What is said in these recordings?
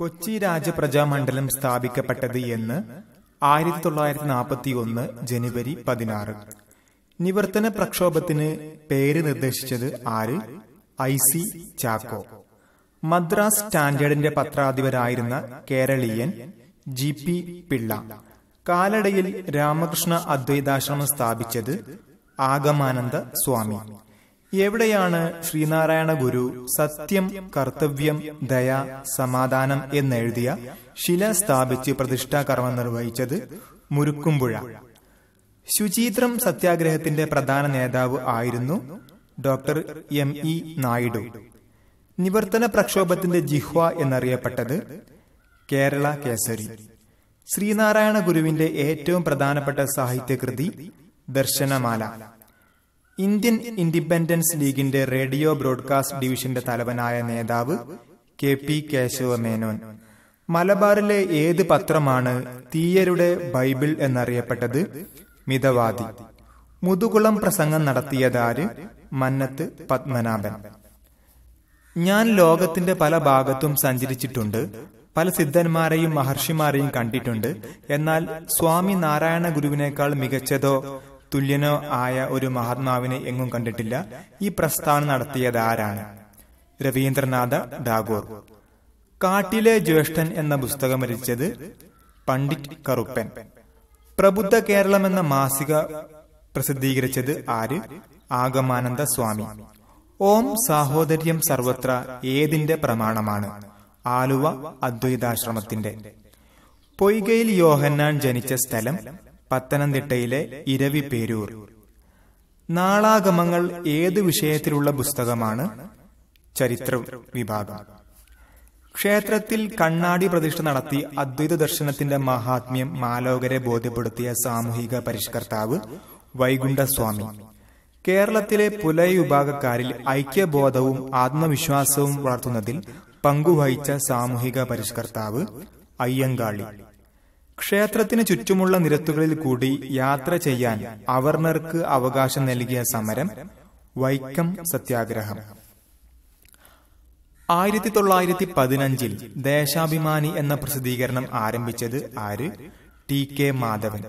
കൊച്ചി രാജപ്രജാമണ്ഡലം സ്ഥാപിക്കപ്പെട്ടത് എന്ന് ആയിരത്തി തൊള്ളായിരത്തി നാൽപ്പത്തി ഒന്ന് ജനുവരി പതിനാറ് നിവർത്തന പ്രക്ഷോഭത്തിന് പേര് നിർദ്ദേശിച്ചത് ആര് ഐ സി ചാക്കോ മദ്രാസ് സ്റ്റാൻഡേർഡിന്റെ പത്രാധിപരായിരുന്ന കേരളീയൻ ജി പി പിള്ള കാലടയിൽ രാമകൃഷ്ണ അദ്വൈതാശ്രമം സ്ഥാപിച്ചത് ആഗമാനന്ദ സ്വാമി എവിടെയാണ് ശ്രീനാരായണ ഗുരു സത്യം കർത്തവ്യം ദയ സമാധാനം എന്നെഴുതിയ ശില സ്ഥാപിച്ച് പ്രതിഷ്ഠാകർമ്മം നിർവഹിച്ചത് മുരുക്കുംപുഴ ശുചീത്രം സത്യാഗ്രഹത്തിന്റെ പ്രധാന നേതാവ് ആയിരുന്നു ഡോക്ടർ എം ഇ നായിഡു നിവർത്തന പ്രക്ഷോഭത്തിന്റെ ജിഹ്വ എന്നറിയപ്പെട്ടത് കേരള കേസരി ശ്രീനാരായണ ഗുരുവിന്റെ ഏറ്റവും പ്രധാനപ്പെട്ട സാഹിത്യകൃതി ദർശനമാല ഇന്ത്യൻ ഇൻഡിപെൻഡൻസ് ലീഗിന്റെ റേഡിയോ ബ്രോഡ്കാസ്റ്റ് ഡിവിഷന്റെ തലവനായ നേതാവ് കെ പി കേശവ മേനോൻ മലബാറിലെ ഏത് പത്രമാണ് തീയരുടെ ബൈബിൾ എന്നറിയപ്പെട്ടത് മിതവാദി മുതുകുളം പ്രസംഗം നടത്തിയതാര് മന്നത്ത് പത്മനാഭൻ ഞാൻ ലോകത്തിന്റെ പല ഭാഗത്തും സഞ്ചരിച്ചിട്ടുണ്ട് പല സിദ്ധന്മാരെയും മഹർഷിമാരെയും കണ്ടിട്ടുണ്ട് എന്നാൽ സ്വാമി നാരായണ ഗുരുവിനേക്കാൾ മികച്ചതോ തുല്യനോ ആയ ഒരു മഹാത്മാവിനെ എങ്ങും കണ്ടിട്ടില്ല ഈ പ്രസ്ഥാനം നടത്തിയത് ആരാണ് രവീന്ദ്രനാഥ ടാഗോർ കാട്ടിലെ ജ്യേഷ്ഠൻ എന്ന പുസ്തകം രചിച്ചത് പണ്ഡിറ്റ് കറുപ്പൻ പ്രബുദ്ധ കേരളം എന്ന മാസിക പ്രസിദ്ധീകരിച്ചത് ആര് ആഗമാനന്ദ സ്വാമി ഓം സാഹോദര്യം സർവത്ര ഏതിന്റെ പ്രമാണമാണ് ആലുവ അദ്വൈതാശ്രമത്തിന്റെ പൊയ്കയിൽ യോഹന്നാൻ ജനിച്ച സ്ഥലം പത്തനംതിട്ടയിലെ ഇരവി പേരൂർ നാളാഗമങ്ങൾ ഏതു വിഷയത്തിലുള്ള പുസ്തകമാണ് ചരിത്ര വിഭാഗം ക്ഷേത്രത്തിൽ കണ്ണാടി പ്രതിഷ്ഠ നടത്തി അദ്വൈത ദർശനത്തിന്റെ മഹാത്മ്യം മാലോകരെ ബോധ്യപ്പെടുത്തിയ സാമൂഹിക പരിഷ്കർത്താവ് വൈകുണ്ഠസ്വാമി കേരളത്തിലെ പുലയ വിഭാഗക്കാരിൽ ഐക്യബോധവും ആത്മവിശ്വാസവും വളർത്തുന്നതിൽ പങ്കുവഹിച്ച സാമൂഹിക പരിഷ്കർത്താവ് അയ്യങ്കാളി ക്ഷേത്രത്തിന് ചുറ്റുമുള്ള നിരത്തുകളിൽ കൂടി യാത്ര ചെയ്യാൻ അവർണർക്ക് അവകാശം നൽകിയ സമരം വൈക്കം സത്യാഗ്രഹം ആയിരത്തി തൊള്ളായിരത്തി പതിനഞ്ചിൽ ദേശാഭിമാനി എന്ന പ്രസിദ്ധീകരണം ആരംഭിച്ചത് ആര് ടി കെ മാധവൻ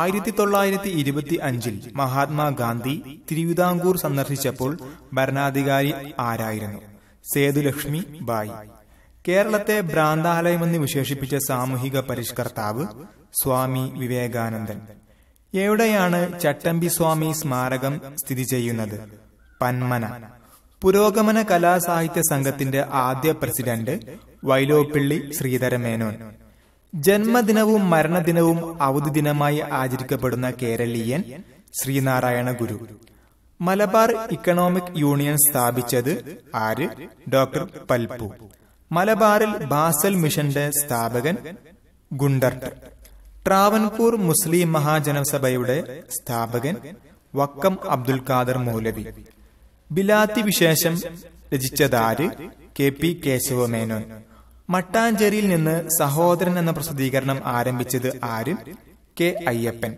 ആയിരത്തി തൊള്ളായിരത്തി ഇരുപത്തി അഞ്ചിൽ മഹാത്മാഗാന്ധി തിരുവിതാംകൂർ സന്ദർശിച്ചപ്പോൾ ഭരണാധികാരി ആരായിരുന്നു സേതുലക്ഷ്മി ബായി കേരളത്തെ ഭ്രാന്താലയമെന്ന് വിശേഷിപ്പിച്ച സാമൂഹിക പരിഷ്കർത്താവ് സ്വാമി വിവേകാനന്ദൻ എവിടെയാണ് ചട്ടമ്പി സ്വാമി സ്മാരകം സ്ഥിതി ചെയ്യുന്നത് പന്മന പുരോഗമന കലാസാഹിത്യ സംഘത്തിന്റെ ആദ്യ പ്രസിഡന്റ് വൈലോപ്പിള്ളി ശ്രീധരമേനോൻ ജന്മദിനവും മരണദിനവും അവധി ദിനമായി ആചരിക്കപ്പെടുന്ന കേരളീയൻ ശ്രീനാരായണ ഗുരു മലബാർ ഇക്കണോമിക് യൂണിയൻ സ്ഥാപിച്ചത് ആര് ഡോക്ടർ പൽപു മലബാറിൽ ബാസൽ മിഷന്റെ സ്ഥാപകൻ ഗുണ്ടർട്ട് ട്രാവൻകൂർ മുസ്ലിം മഹാജനസഭയുടെ സ്ഥാപകൻ വക്കം അബ്ദുൽ ഖാദർ മൗലവി ബിലാത്തി വിശേഷം രചിച്ചതാര് കെ പി കേശവമേനോൻ മട്ടാഞ്ചേരിയിൽ നിന്ന് സഹോദരൻ എന്ന പ്രസിദ്ധീകരണം ആരംഭിച്ചത് ആര് കെ അയ്യപ്പൻ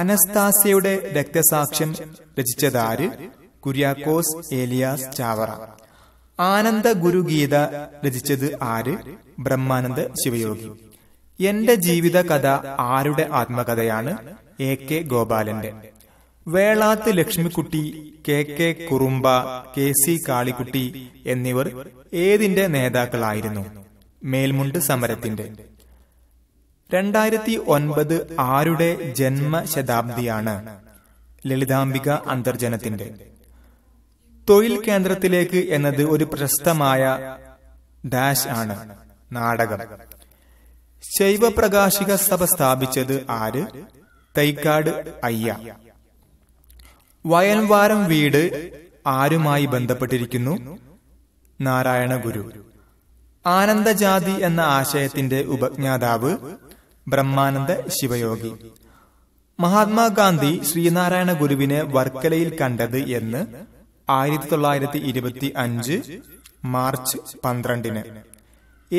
അനസ്താസ്യയുടെ രക്തസാക്ഷ്യം രചിച്ചതാര് കുര്യാക്കോസ് ഏലിയാസ് ചാവറ ആനന്ദ ഗുരുഗീത രചിച്ചത് ആര് ബ്രഹ്മാനന്ദ ശിവയോഗി എന്റെ ജീവിത കഥ ആരുടെ ആത്മകഥയാണ് എ കെ ഗോപാലന്റെ Velath Lakshmikutty K K Kurumba K C Kalikutty എന്നിവർ ഏതിന്റെ നേതാക്കളായിരുന്നു മേൽമുണ്ട് സമരത്തിന്റെ രണ്ടായിരത്തി ഒൻപത് ആരുടെ ജന്മശതാബ്ദിയാണ് ലളിതാംബിക അന്തർജനത്തിന്റെ തൊഴിൽ കേന്ദ്രത്തിലേക്ക് എന്നത് ഒരു പ്രശസ്തമായ ഡാഷ് ആണ് നാടകം ശൈവപ്രകാശിക സഭ സ്ഥാപിച്ചത് ആര് തൈക്കാട് അയ്യ വയൻവാരം വീട് ആരുമായി ബന്ധപ്പെട്ടിരിക്കുന്നു നാരായണ ഗുരു ആനന്ദജാതി എന്ന ആശയത്തിന്റെ ഉപജ്ഞാതാവ് ബ്രഹ്മാനന്ദ ശിവയോഗി മഹാത്മാഗാന്ധി ശ്രീനാരായണ ഗുരുവിനെ വർക്കലയിൽ കണ്ടത് എന്ന് ആയിരത്തി തൊള്ളായിരത്തി ഇരുപത്തി അഞ്ച് മാർച്ച് പന്ത്രണ്ടിന്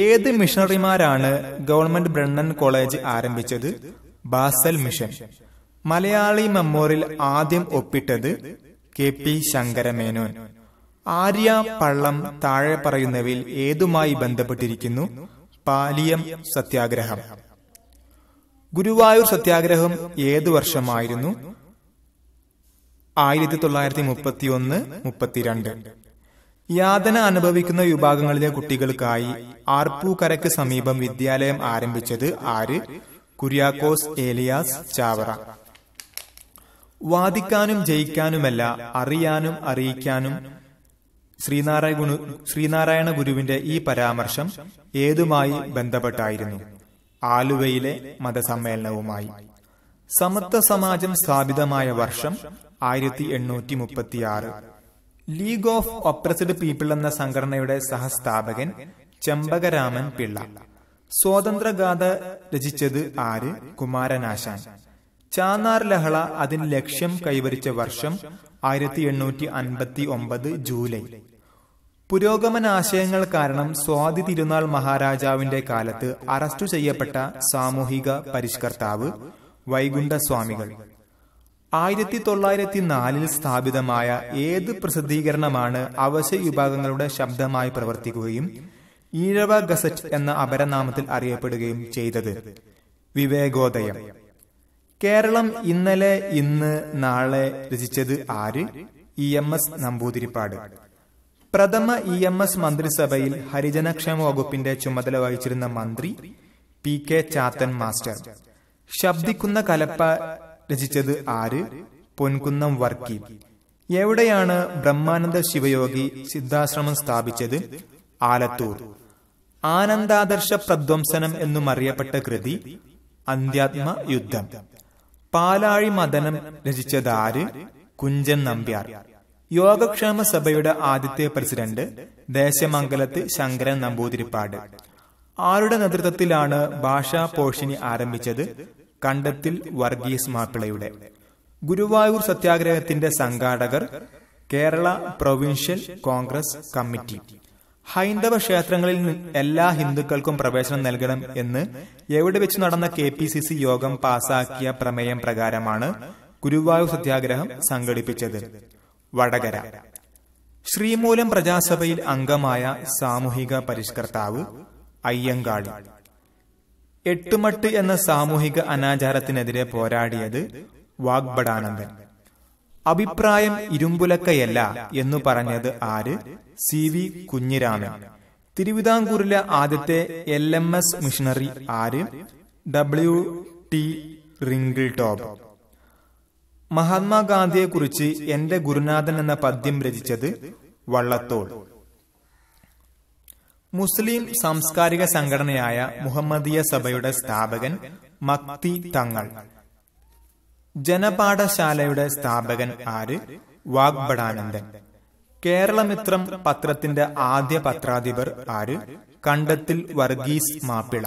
ഏത് മിഷണറിമാരാണ് ഗവൺമെന്റ് ബ്രണ്ണൻ കോളേജ് ആരംഭിച്ചത് ബാസൽ മിഷൻ മലയാളി മെമ്മോറിൽ ആദ്യം ഒപ്പിട്ടത് കെ പി ശങ്കരമേനോൻ ആര്യ പള്ളം താഴെ പറയുന്നവയിൽ ഏതുമായി ബന്ധപ്പെട്ടിരിക്കുന്നു പാലിയം സത്യാഗ്രഹം ഗുരുവായൂർ സത്യാഗ്രഹം ഏതു വർഷമായിരുന്നു ആയിരത്തി തൊള്ളായിരത്തി മുപ്പത്തി ഒന്ന് മുപ്പത്തിരണ്ട് യാതന അനുഭവിക്കുന്ന വിഭാഗങ്ങളിലെ കുട്ടികൾക്കായി ആർപ്പൂക്കരക്ക് സമീപം വിദ്യാലയം ആരംഭിച്ചത് ആര് കുര്യാക്കോസ് ഏലിയാസ് ചാവറ വാദിക്കാനും ജയിക്കാനുമല്ല അറിയാനും അറിയിക്കാനും ശ്രീനാരായ ഗുണു ശ്രീനാരായണ ഗുരുവിന്റെ ഈ പരാമർശം ഏതുമായി ബന്ധപ്പെട്ടായിരുന്നു ആലുവയിലെ മതസമ്മേളനവുമായി സമത്വ സമാജം സ്ഥാപിതമായ വർഷം ആയിരത്തി എണ്ണൂറ്റി മുപ്പത്തിയാറ് ലീഗ് ഓഫ് ഒപ്രസ്ഡ് പീപ്പിൾ എന്ന സംഘടനയുടെ സഹസ്ഥാപകൻ ചെമ്പകരാമൻ പിള്ള സ്വാതന്ത്ര്യഗാഥ രചിച്ചത് ആര് കുമാരനാശാൻ ചാന്നാർ ലഹള അതിന് ലക്ഷ്യം കൈവരിച്ച വർഷം ആയിരത്തി എണ്ണൂറ്റി അൻപത്തി ഒമ്പത് ജൂലൈ പുരോഗമന ആശയങ്ങൾ കാരണം സ്വാതി തിരുനാൾ മഹാരാജാവിന്റെ കാലത്ത് അറസ്റ്റു ചെയ്യപ്പെട്ട സാമൂഹിക പരിഷ്കർത്താവ് വൈകുണ്ഠസ്വാമികൾ ആയിരത്തി തൊള്ളായിരത്തി നാലിൽ സ്ഥാപിതമായ ഏത് പ്രസിദ്ധീകരണമാണ് അവശ്യ വിഭാഗങ്ങളുടെ ശബ്ദമായി പ്രവർത്തിക്കുകയും ഈഴവ ഗസറ്റ് എന്ന അപരനാമത്തിൽ അറിയപ്പെടുകയും ചെയ്തത് വിവേകോദയം കേരളം ഇന്നലെ ഇന്ന് നാളെ രചിച്ചത് ആര് ഇ എം എസ് നമ്പൂതിരിപ്പാട് പ്രഥമ ഇ എം എസ് മന്ത്രിസഭയിൽ ഹരിജനക്ഷേമ വകുപ്പിന്റെ ചുമതല വഹിച്ചിരുന്ന മന്ത്രി പി കെ ചാത്തൻ മാസ്റ്റർ ശബ്ദിക്കുന്ന കലപ്പ രചിച്ചത് ആര് പൊൻകുന്നം വർക്കി എവിടെയാണ് ബ്രഹ്മാനന്ദ ശിവയോഗി സിദ്ധാശ്രമം സ്ഥാപിച്ചത് ആലത്തൂർ ആനന്ദാദർശ പ്രധ്വംസനം എന്നും അറിയപ്പെട്ട കൃതി അന്ത്യാത്മ യുദ്ധം പാലാഴി മദനം രചിച്ചത് ആര് കുഞ്ചൻ നമ്പ്യാർ യോഗക്ഷേമ സഭയുടെ ആദ്യത്തെ പ്രസിഡന്റ് ദേശമംഗലത്ത് ശങ്കരൻ നമ്പൂതിരിപ്പാട് ആരുടെ നേതൃത്വത്തിലാണ് ഭാഷാ പോഷിണി ആരംഭിച്ചത് കണ്ടത്തിൽ വർഗീസ് മാപ്പിളയുടെ ഗുരുവായൂർ സത്യാഗ്രഹത്തിന്റെ സംഘാടകർ കേരള പ്രൊവിൻഷ്യൽ കോൺഗ്രസ് കമ്മിറ്റി ഹൈന്ദവ ക്ഷേത്രങ്ങളിൽ എല്ലാ ഹിന്ദുക്കൾക്കും പ്രവേശനം നൽകണം എന്ന് എവിടെ വെച്ച് നടന്ന കെ പി സി സി യോഗം പാസാക്കിയ പ്രമേയം പ്രകാരമാണ് ഗുരുവായൂർ സത്യാഗ്രഹം സംഘടിപ്പിച്ചത് വടകര ശ്രീമൂലം പ്രജാസഭയിൽ അംഗമായ സാമൂഹിക പരിഷ്കർത്താവ് അയ്യങ്കാളി എട്ടുമട്ട് എന്ന സാമൂഹിക അനാചാരത്തിനെതിരെ പോരാടിയത് വാഗ്ബടാനന്ദൻ അഭിപ്രായം ഇരുമ്പുലക്കയല്ല എന്നു പറഞ്ഞത് ആര് സി വി കുഞ്ഞിരാമൻ തിരുവിതാംകൂറിലെ ആദ്യത്തെ എൽ എം എസ് മിഷണറി ആര് ഡബ്ല്യു ടി ടോബ് മഹാത്മാഗാന്ധിയെ മഹാത്മാഗാന്ധിയെക്കുറിച്ച് എന്റെ ഗുരുനാഥൻ എന്ന പദ്യം രചിച്ചത് വള്ളത്തോൾ മുസ്ലിം സാംസ്കാരിക സംഘടനയായ മുഹമ്മദിയ സഭയുടെ സ്ഥാപകൻ മക്തി തങ്ങൾ ജനപാഠശാലയുടെ സ്ഥാപകൻ ആര് വാഗ്ബടാനന്ദൻ കേരളമിത്രം പത്രത്തിന്റെ ആദ്യ പത്രാധിപർ ആര് കണ്ടത്തിൽ വർഗീസ് മാപ്പിള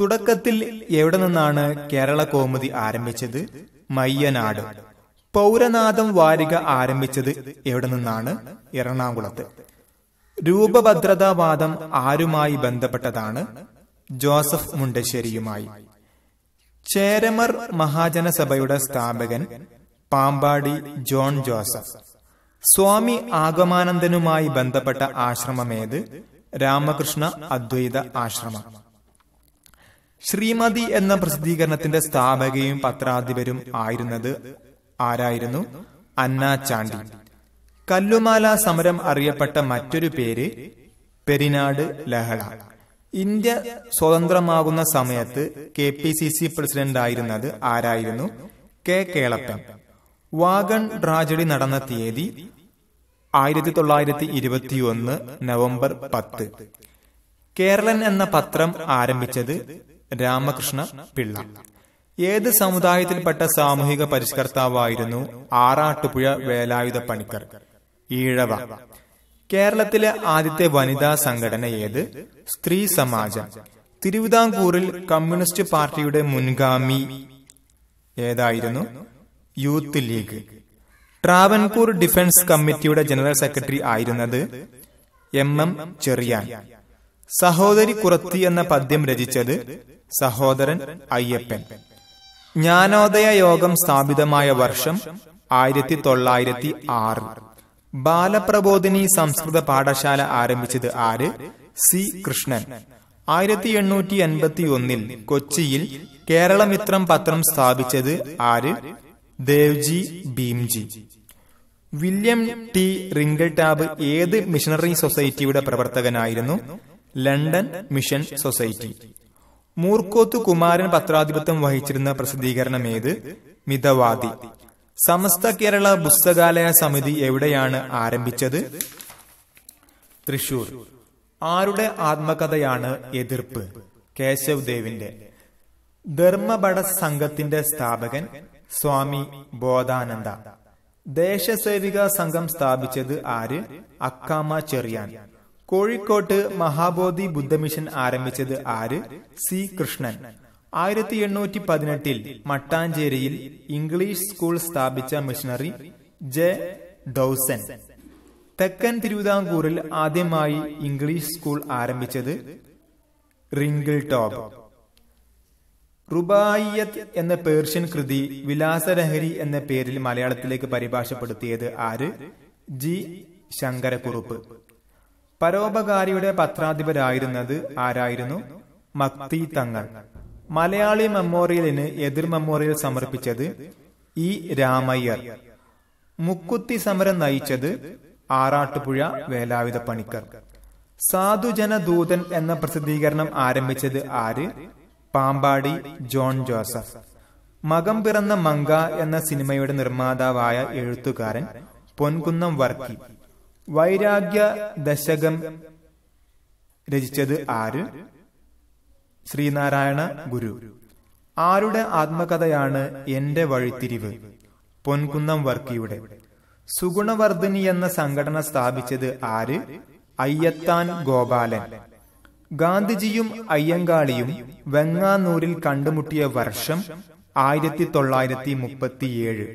തുടക്കത്തിൽ എവിടെ നിന്നാണ് കേരള കോമതി ആരംഭിച്ചത് മയ്യനാട് പൗരനാഥം വാരിക ആരംഭിച്ചത് എവിടെ നിന്നാണ് എറണാകുളത്ത് രൂപഭദ്രതാവാദം ആരുമായി ബന്ധപ്പെട്ടതാണ് ജോസഫ് മുണ്ടശ്ശേരിയുമായി ചേരമർ മഹാജനസഭയുടെ സ്ഥാപകൻ പാമ്പാടി ജോൺ ജോസഫ് സ്വാമി ആഗമാനന്ദനുമായി ബന്ധപ്പെട്ട ആശ്രമമേത് രാമകൃഷ്ണ അദ്വൈത ആശ്രമം ശ്രീമതി എന്ന പ്രസിദ്ധീകരണത്തിന്റെ സ്ഥാപകയും പത്രാധിപരും ആയിരുന്നത് ആരായിരുന്നു അന്നാ ചാണ്ടി കല്ലുമാല സമരം അറിയപ്പെട്ട മറ്റൊരു പേര് പെരിനാട് ലഹള ഇന്ത്യ സ്വതന്ത്രമാകുന്ന സമയത്ത് K P C C president ആയിരുന്നത് ആരായിരുന്നു കെ കേളപ്പൻ വാഗൺ ട്രാജഡി നടന്ന തീയതി ആയിരത്തി തൊള്ളായിരത്തി ഒന്ന് നവംബർ പത്ത് കേരളൻ എന്ന പത്രം ആരംഭിച്ചത് രാമകൃഷ്ണ പിള്ള ഏത് സമുദായത്തിൽപ്പെട്ട സാമൂഹിക പരിഷ്കർത്താവായിരുന്നു ആറാട്ടുപുഴ വേലായുധ പണിക്കർ ഈഴവ കേരളത്തിലെ ആദ്യത്തെ വനിതാ സംഘടന ഏത് സ്ത്രീ സമാജം തിരുവിതാംകൂറിൽ കമ്മ്യൂണിസ്റ്റ് പാർട്ടിയുടെ മുൻഗാമി ഏതായിരുന്നു യൂത്ത് ലീഗ് ട്രാവൻകൂർ ഡിഫൻസ് കമ്മിറ്റിയുടെ ജനറൽ സെക്രട്ടറി ആയിരുന്നത് എം എം ചെറിയാൻ സഹോദരി കുറത്തി എന്ന പദ്യം രചിച്ചത് സഹോദരൻ അയ്യപ്പൻ ജ്ഞാനോദയ യോഗം സ്ഥാപിതമായ വർഷം ആയിരത്തി തൊള്ളായിരത്തി ആറ് ബാലപ്രബോധിനി സംസ്കൃത പാഠശാല ആരംഭിച്ചത് ആര് സി കൃഷ്ണൻ ആയിരത്തി എണ്ണൂറ്റി അൻപത്തി ഒന്നിൽ കൊച്ചിയിൽ കേരളമിത്രം പത്രം സ്ഥാപിച്ചത് ആര് Devji Bhimji William T Ringeltaube ഏത് മിഷണറി സൊസൈറ്റിയുടെ പ്രവർത്തകനായിരുന്നു London mission society Moorkoth Kumaran പത്രാധിപത്യം വഹിച്ചിരുന്ന പ്രസിദ്ധീകരണം ഏത് മിതവാദി സമസ്ത കേരള പുസ്തകാലയ സമിതി എവിടെയാണ് ആരംഭിച്ചത് തൃശൂർ ആരുടെ ആത്മകഥയാണ് എതിർപ്പ് കേശവ് ദേവിന്റെ ധർമ്മപട സംഘത്തിന്റെ സ്ഥാപകൻ സ്വാമി ബോധാനന്ദ ദേശസേവിക സംഘം സ്ഥാപിച്ചത് ആര് അക്കാമ ചെറിയാൻ കോഴിക്കോട്ട് മഹാബോധി ബുദ്ധമിഷൻ ആരംഭിച്ചത് ആര് സി കൃഷ്ണൻ ആയിരത്തി എണ്ണൂറ്റി പതിനെട്ടിൽ മട്ടാഞ്ചേരിയിൽ ഇംഗ്ലീഷ് സ്കൂൾ സ്ഥാപിച്ച മിഷണറി ജെ ഡൌസൻ തെക്കൻ തിരുവിതാംകൂറിൽ ആദ്യമായി ഇംഗ്ലീഷ് സ്കൂൾ ആരംഭിച്ചത് റിംഗിൾ ടോപ്പ് റുബായിയത്ത് എന്ന പേർഷ്യൻ കൃതി വിലാസലഹരി എന്ന പേരിൽ മലയാളത്തിലേക്ക് പരിഭാഷപ്പെടുത്തിയത് ആര് ജി ശങ്കരക്കുറുപ്പ് പരോപകാരിയുടെ പത്രാധിപരായിരുന്നത് ആരായിരുന്നു മക്തി തങ്ങൾ മലയാളി മെമ്മോറിയലിന് എതിർ മെമ്മോറിയൽ സമർപ്പിച്ചത് ഇ രാമയ്യർ മുക്കുത്തി സമരം നയിച്ചത് ആറാട്ടുപുഴ വേലായുധ പണിക്കർ സാധുജന ദൂതൻ എന്ന പ്രസിദ്ധീകരണം ആരംഭിച്ചത് ആര് പാമ്പാടി ജോൺ ജോസഫ് മകം പിറന്ന മങ്ക എന്ന സിനിമയുടെ നിർമ്മാതാവായ എഴുത്തുകാരൻ പൊൻകുന്നം വർക്കി വൈരാഗ്യ ദശകം രചിച്ചത് ആര് ശ്രീനാരായണ ഗുരു ആരുടെ ആത്മകഥയാണ് എന്റെ വഴിത്തിരിവ് പൊൻകുന്നം വർക്കിയുടെ സുഗുണവർദ്ധിനി എന്ന സംഘടന സ്ഥാപിച്ചത് ആര് അയ്യത്താൻ ഗോപാലൻ ഗാന്ധിജിയും അയ്യങ്കാളിയും വെങ്ങാനൂരിൽ കണ്ടുമുട്ടിയ വർഷം ആയിരത്തി തൊള്ളായിരത്തി മുപ്പത്തിയേഴ്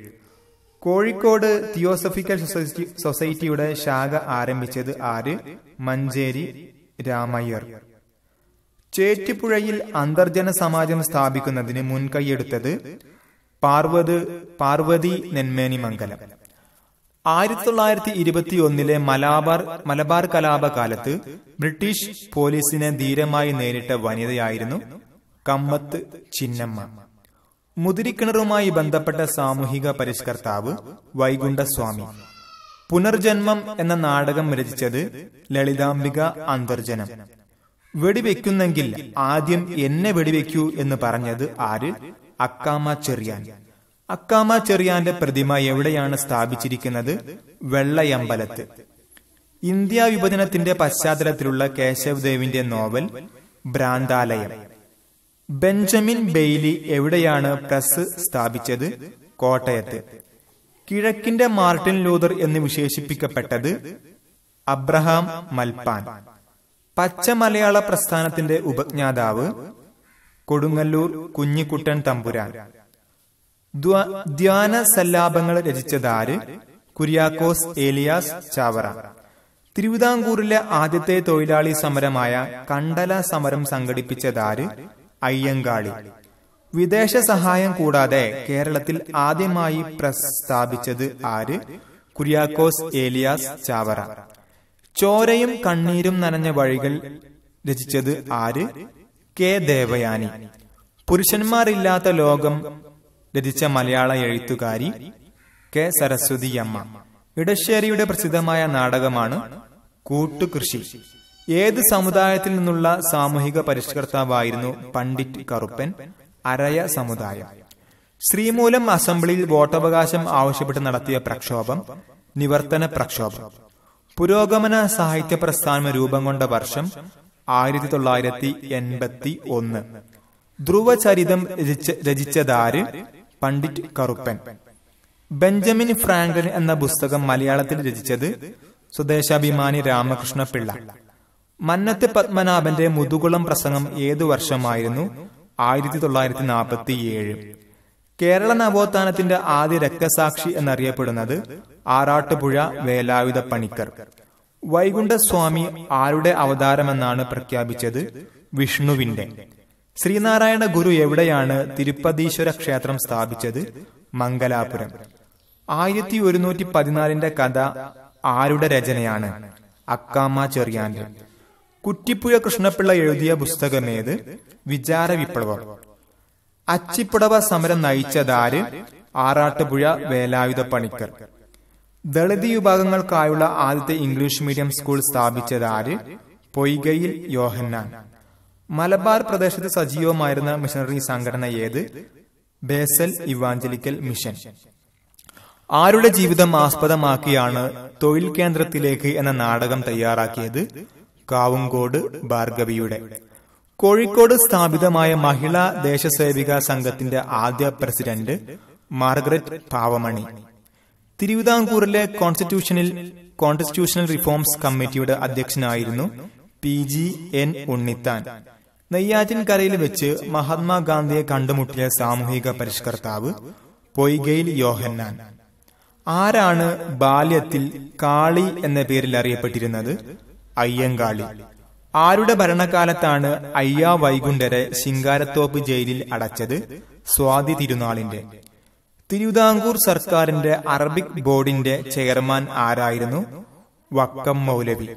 കോഴിക്കോട് തിയോസഫിക്കൽ സൊസൈറ്റി സൊസൈറ്റിയുടെ ശാഖ ആരംഭിച്ചത് ആര് മഞ്ചേരി രാമയ്യർ ചേറ്റിപ്പുഴയിൽ അന്തർജന സമാജം സ്ഥാപിക്കുന്നതിന് മുൻകൈയെടുത്തത് പാർവത് പാർവതി നെന്മേനി മംഗലം ആയിരത്തി തൊള്ളായിരത്തി ഇരുപത്തി ഒന്നിലെ മലബാർ മലബാർ കലാപ കാലത്ത് ബ്രിട്ടീഷ് പോലീസിനെ ധീരമായി നേരിട്ട വനിതയായിരുന്നു കമ്മത്ത് ചിന്നമ്മ മുതിരിക്കിണറുമായി ബന്ധപ്പെട്ട സാമൂഹിക പരിഷ്കർത്താവ് വൈകുണ്ഠസ്വാമി പുനർജന്മം എന്ന നാടകം രചിച്ചത് ലളിതാംബിക അന്തർജനം വെടിവെക്കുന്നെങ്കിൽ ആദ്യം എന്നെ വെടിവെക്കൂ എന്ന് പറഞ്ഞത് ആര് അക്കാമ ചെറിയാൻ അക്കാമ ചെറിയാന്റെ പ്രതിമ എവിടെയാണ് സ്ഥാപിച്ചിരിക്കുന്നത് വെള്ളയമ്പലത്ത് ഇന്ത്യ വിഭജനത്തിന്റെ പശ്ചാത്തലത്തിലുള്ള കേശവ് ദേവിന്റെ നോവൽ ഭ്രാന്താലയം ബെഞ്ചമിൻ ബെയ്ലി എവിടെയാണ് പ്രസ് സ്ഥാപിച്ചത് കോട്ടയത്ത് കിഴക്കിന്റെ മാർട്ടിൻ ലൂതർ എന്ന് വിശേഷിപ്പിക്കപ്പെട്ടത് അബ്രഹാം മൽപാൻ പച്ച മലയാള പ്രസ്ഥാനത്തിന്റെ ഉപജ്ഞാതാവ് കൊടുങ്ങല്ലൂർ കുഞ്ഞിക്കുട്ടൻ തമ്പുരാൻ ധ്യാന സല്ലാപങ്ങൾ രചിച്ചതാര് കുര്യാക്കോസ് ഏലിയാസ് ചാവറ തിരുവിതാംകൂറിലെ ആദ്യത്തെ തൊഴിലാളി സമരമായ കണ്ടല സമരം സംഘടിപ്പിച്ചതാര് അയ്യങ്കാളി വിദേശ സഹായം കൂടാതെ കേരളത്തിൽ ആദ്യമായി പ്രസ്ഥാപിച്ചത് ആര് കുര്യാക്കോസ് ഏലിയാസ് ചാവറ ചോരയും കണ്ണീരും നനഞ്ഞ വഴികൾ രചിച്ചത് ആര് കെ ദേവയാനി പുരുഷന്മാരില്ലാത്ത ലോകം രചിച്ച മലയാള എഴുത്തുകാരി കെ സരസ്വതിയമ്മ ഇടശ്ശേരിയുടെ പ്രസിദ്ധമായ നാടകമാണ് കൂട്ടുകൃഷി ഏത് സമുദായത്തിൽ നിന്നുള്ള സാമൂഹിക പരിഷ്കർത്താവായിരുന്നു പണ്ഡിറ്റ് കറുപ്പൻ അരയ സമുദായം ശ്രീമൂലം അസംബ്ലിയിൽ വോട്ടവകാശം ആവശ്യപ്പെട്ട് നടത്തിയ പ്രക്ഷോഭം നിവർത്തന പ്രക്ഷോഭം പുരോഗമന സാഹിത്യ പ്രസ്ഥാനം രൂപം കൊണ്ട വർഷം ആയിരത്തി തൊള്ളായിരത്തി എൺപത്തി ഒന്ന് ധ്രുവചരിതം രചിച്ച രചിച്ചതാര് പണ്ഡിറ്റ് കറുപ്പൻ ബെഞ്ചമിൻ ഫ്രാങ്ക്ലിൻ എന്ന പുസ്തകം മലയാളത്തിൽ രചിച്ചത് സ്വദേശാഭിമാനി രാമകൃഷ്ണ പിള്ള മന്നത്തെ പത്മനാഭന്റെ മുതുകുളം പ്രസംഗം ഏതു വർഷമായിരുന്നു ആയിരത്തി തൊള്ളായിരത്തി നാൽപ്പത്തി ഏഴ് കേരള നവോത്ഥാനത്തിന്റെ ആദ്യ രക്തസാക്ഷി എന്നറിയപ്പെടുന്നത് ആറാട്ടുപുഴ വേലായുധ പണിക്കർ വൈകുണ്ഠസ്വാമി ആരുടെ അവതാരമെന്നാണ് പ്രഖ്യാപിച്ചത് വിഷ്ണുവിന്റെ ശ്രീനാരായണ ഗുരു എവിടെയാണ് തിരുപ്പതീശ്വര ക്ഷേത്രം സ്ഥാപിച്ചത് മംഗലാപുരം ആയിരത്തി ഒരുന്നൂറ്റി പതിനാലിന്റെ കഥ ആരുടെ രചനയാണ് അക്കാമ ചെറിയാന്റെ കുറ്റിപ്പുഴ കൃഷ്ണപിള്ള എഴുതിയ പുസ്തകമേത് വിചാര വിപ്ലവം അച്ചിപ്പുടവ സമരം നയിച്ചതാര് ആറാട്ടുപുഴ വേലായുധ പണിക്കർ ദളിത് വിഭാഗങ്ങൾക്കായുള്ള ആദ്യത്തെ ഇംഗ്ലീഷ് മീഡിയം സ്കൂൾ സ്ഥാപിച്ചതാര് പൊയ്കയിൽ യോഹന്നാൻ മലബാർ പ്രദേശത്ത് സജീവമായിരുന്ന മിഷണറി സംഘടന ഏത് ബേസൽ ഇവാഞ്ചലിക്കൽ മിഷൻ ആരുടെ ജീവിതം ആസ്പദമാക്കിയാണ് തൊഴിൽ കേന്ദ്രത്തിലേക്ക് എന്ന നാടകം തയ്യാറാക്കിയത് കാവുംകോട് ഭാർഗവിയുടെ കോഴിക്കോട് സ്ഥാപിതമായ മഹിളാ ദേശസേവിക സംഘത്തിന്റെ ആദ്യ പ്രസിഡന്റ് മാർഗരറ്റ് പാവമണി തിരുവിതാംകൂറിലെ കോൺസ്റ്റിറ്റ്യൂഷനിൽ കോൺസ്റ്റിറ്റ്യൂഷണൽ റിഫോംസ് കമ്മിറ്റിയുടെ അധ്യക്ഷനായിരുന്നു പി ജി എൻ ഉണ്ണിത്താൻ നെയ്യാറ്റിൻകരയിൽ വെച്ച് മഹാത്മാഗാന്ധിയെ കണ്ടുമുട്ടിയ സാമൂഹിക പരിഷ്കർത്താവ് പൊയ്ഗയിൽ യോഹന്നാൻ ആരാണ് ബാല്യത്തിൽ കാളി എന്ന പേരിൽ അറിയപ്പെട്ടിരുന്നത് അയ്യങ്കാളി ആരുടെ ഭരണകാലത്താണ് അയ്യാ വൈകുണ്ഠരെ ശിങ്കാരത്തോപ്പ് ജയിലിൽ അടച്ചത് സ്വാതി തിരുനാളിന്റെ തിരുവിതാംകൂർ സർക്കാരിന്റെ അറബിക് ബോർഡിന്റെ ചെയർമാൻ ആരായിരുന്നു വക്കം മൗലവി